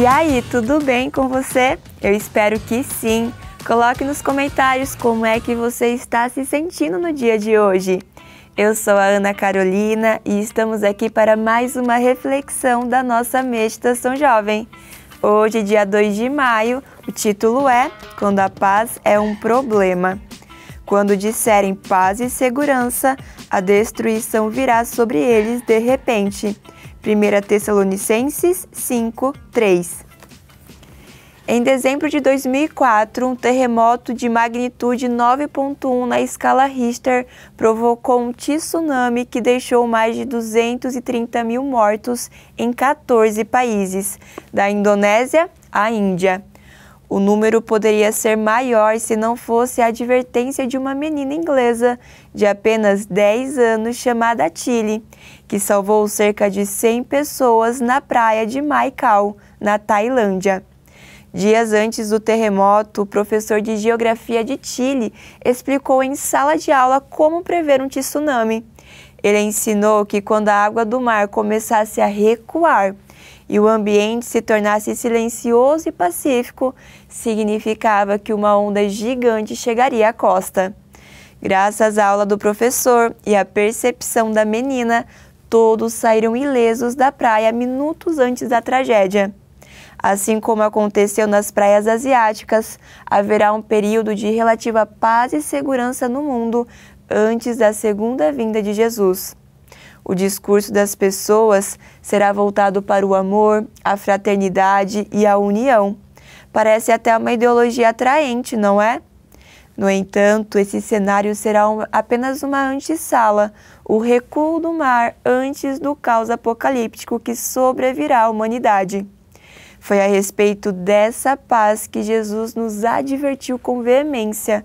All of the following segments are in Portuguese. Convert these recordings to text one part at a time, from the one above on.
E aí, tudo bem com você? Eu espero que sim. Coloque nos comentários como é que você está se sentindo no dia de hoje. Eu sou a Ana Carolina e estamos aqui para mais uma reflexão da nossa meditação jovem. Hoje, dia 2 de maio, o título é Quando a paz é um problema. Quando disserem paz e segurança, a destruição virá sobre eles de repente. 1 Tessalonicenses 5, 3. Em dezembro de 2004, um terremoto de magnitude 9.1 na escala Richter provocou um tsunami que deixou mais de 230 mil mortos em 14 países, da Indonésia à Índia. O número poderia ser maior se não fosse a advertência de uma menina inglesa de apenas 10 anos chamada Tilly, que salvou cerca de 100 pessoas na praia de Maikau, na Tailândia. Dias antes do terremoto, o professor de Geografia de Chile explicou em sala de aula como prever um tsunami. Ele ensinou que quando a água do mar começasse a recuar, e o ambiente se tornasse silencioso e pacífico, significava que uma onda gigante chegaria à costa. Graças à aula do professor e à percepção da menina, todos saíram ilesos da praia minutos antes da tragédia. Assim como aconteceu nas praias asiáticas, haverá um período de relativa paz e segurança no mundo antes da segunda vinda de Jesus. O discurso das pessoas será voltado para o amor, a fraternidade e a união. Parece até uma ideologia atraente, não é? No entanto, esse cenário será um, apenas uma antessala, o recuo do mar antes do caos apocalíptico que sobrevirá à humanidade. Foi a respeito dessa paz que Jesus nos advertiu com veemência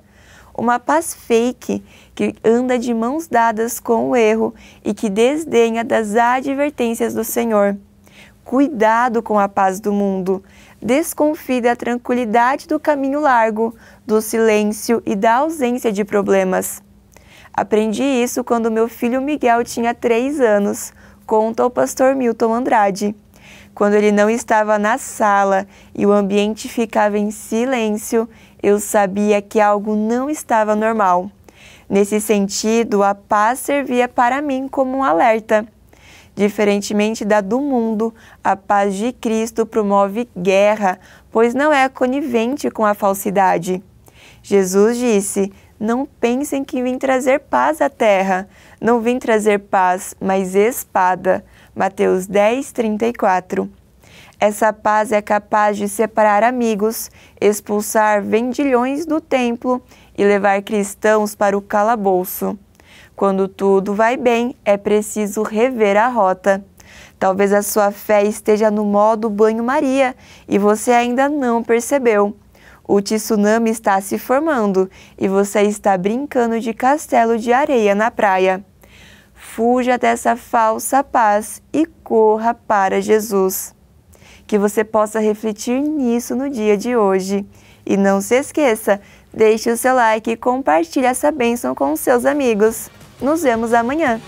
uma paz fake que anda de mãos dadas com o erro e que desdenha das advertências do Senhor. Cuidado com a paz do mundo. Desconfie da tranquilidade do caminho largo, do silêncio e da ausência de problemas. Aprendi isso quando meu filho Miguel tinha três anos, conta o pastor Milton Andrade. Quando ele não estava na sala e o ambiente ficava em silêncio, eu sabia que algo não estava normal. Nesse sentido, a paz servia para mim como um alerta. Diferentemente da do mundo, a paz de Cristo promove guerra, pois não é conivente com a falsidade. Jesus disse: Não pensem que vim trazer paz à terra. Não vim trazer paz, mas espada. Mateus 10, 34. Essa paz é capaz de separar amigos, expulsar vendilhões do templo e levar cristãos para o calabouço. Quando tudo vai bem, é preciso rever a rota. Talvez a sua fé esteja no modo banho-maria e você ainda não percebeu. O tsunami está se formando e você está brincando de castelo de areia na praia. Fuja dessa falsa paz e corra para Jesus que você possa refletir nisso no dia de hoje. E não se esqueça, deixe o seu like e compartilhe essa bênção com seus amigos. Nos vemos amanhã!